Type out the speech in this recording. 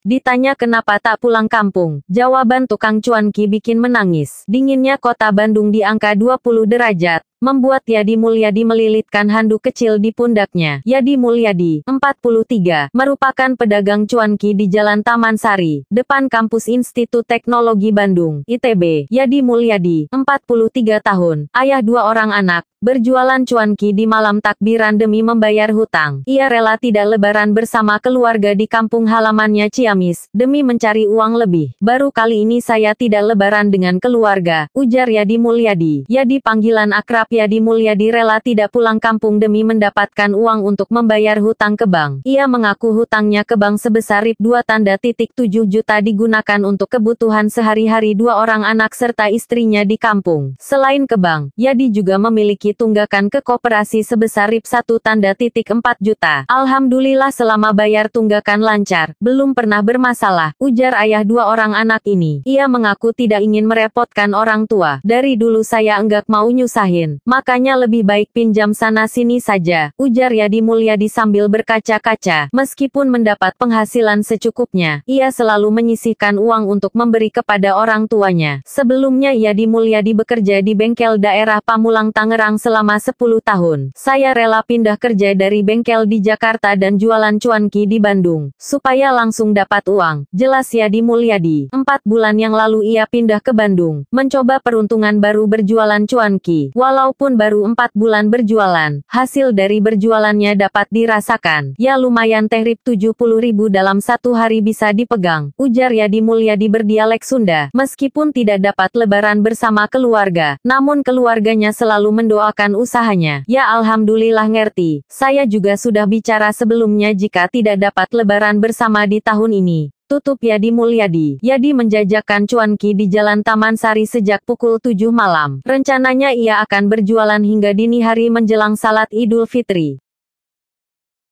Ditanya kenapa tak pulang kampung, jawaban tukang cuanki bikin menangis. Dinginnya kota Bandung di angka 20 derajat, membuat Yadi Mulyadi melilitkan handuk kecil di pundaknya. Yadi Mulyadi, 43, merupakan pedagang cuanki di Jalan Taman Sari, depan kampus Institut Teknologi Bandung, ITB. Yadi Mulyadi, 43 tahun, ayah dua orang anak, berjualan cuanki di malam takbiran demi membayar hutang. Ia rela tidak lebaran bersama keluarga di kampung halamannya Ciamis, demi mencari uang lebih. Baru kali ini saya tidak lebaran dengan keluarga, ujar Yadi Mulyadi. Yadi panggilan akrab Yadi Mulyadi rela tidak pulang kampung demi mendapatkan uang untuk membayar hutang ke bank. Ia mengaku hutangnya ke bank sebesar rip 2 tanda titik 7 juta digunakan untuk kebutuhan sehari-hari dua orang anak serta istrinya di kampung. Selain ke bank, Yadi juga memiliki tunggakan ke koperasi sebesar rip 1 tanda titik 4 juta. Alhamdulillah selama bayar tunggakan lancar, belum pernah bermasalah, ujar ayah dua orang anak ini. Ia mengaku tidak ingin merepotkan orang tua. Dari dulu saya enggak mau nyusahin makanya lebih baik pinjam sana-sini saja, ujar Yadi Mulyadi sambil berkaca-kaca. Meskipun mendapat penghasilan secukupnya, ia selalu menyisihkan uang untuk memberi kepada orang tuanya. Sebelumnya Yadi Mulyadi bekerja di bengkel daerah Pamulang Tangerang selama 10 tahun. Saya rela pindah kerja dari bengkel di Jakarta dan jualan cuanki di Bandung, supaya langsung dapat uang, jelas Yadi Mulyadi. Empat bulan yang lalu ia pindah ke Bandung, mencoba peruntungan baru berjualan cuanki. Walau maupun baru empat bulan berjualan, hasil dari berjualannya dapat dirasakan. Ya lumayan terip 70 ribu dalam satu hari bisa dipegang, ujar Yadi Mulyadi berdialek Sunda. Meskipun tidak dapat lebaran bersama keluarga, namun keluarganya selalu mendoakan usahanya. Ya Alhamdulillah ngerti, saya juga sudah bicara sebelumnya jika tidak dapat lebaran bersama di tahun ini. Tutup Yadi Mulyadi. Yadi menjajakan cuanki di Jalan Taman Sari sejak pukul 7 malam. Rencananya ia akan berjualan hingga dini hari menjelang salat Idul Fitri.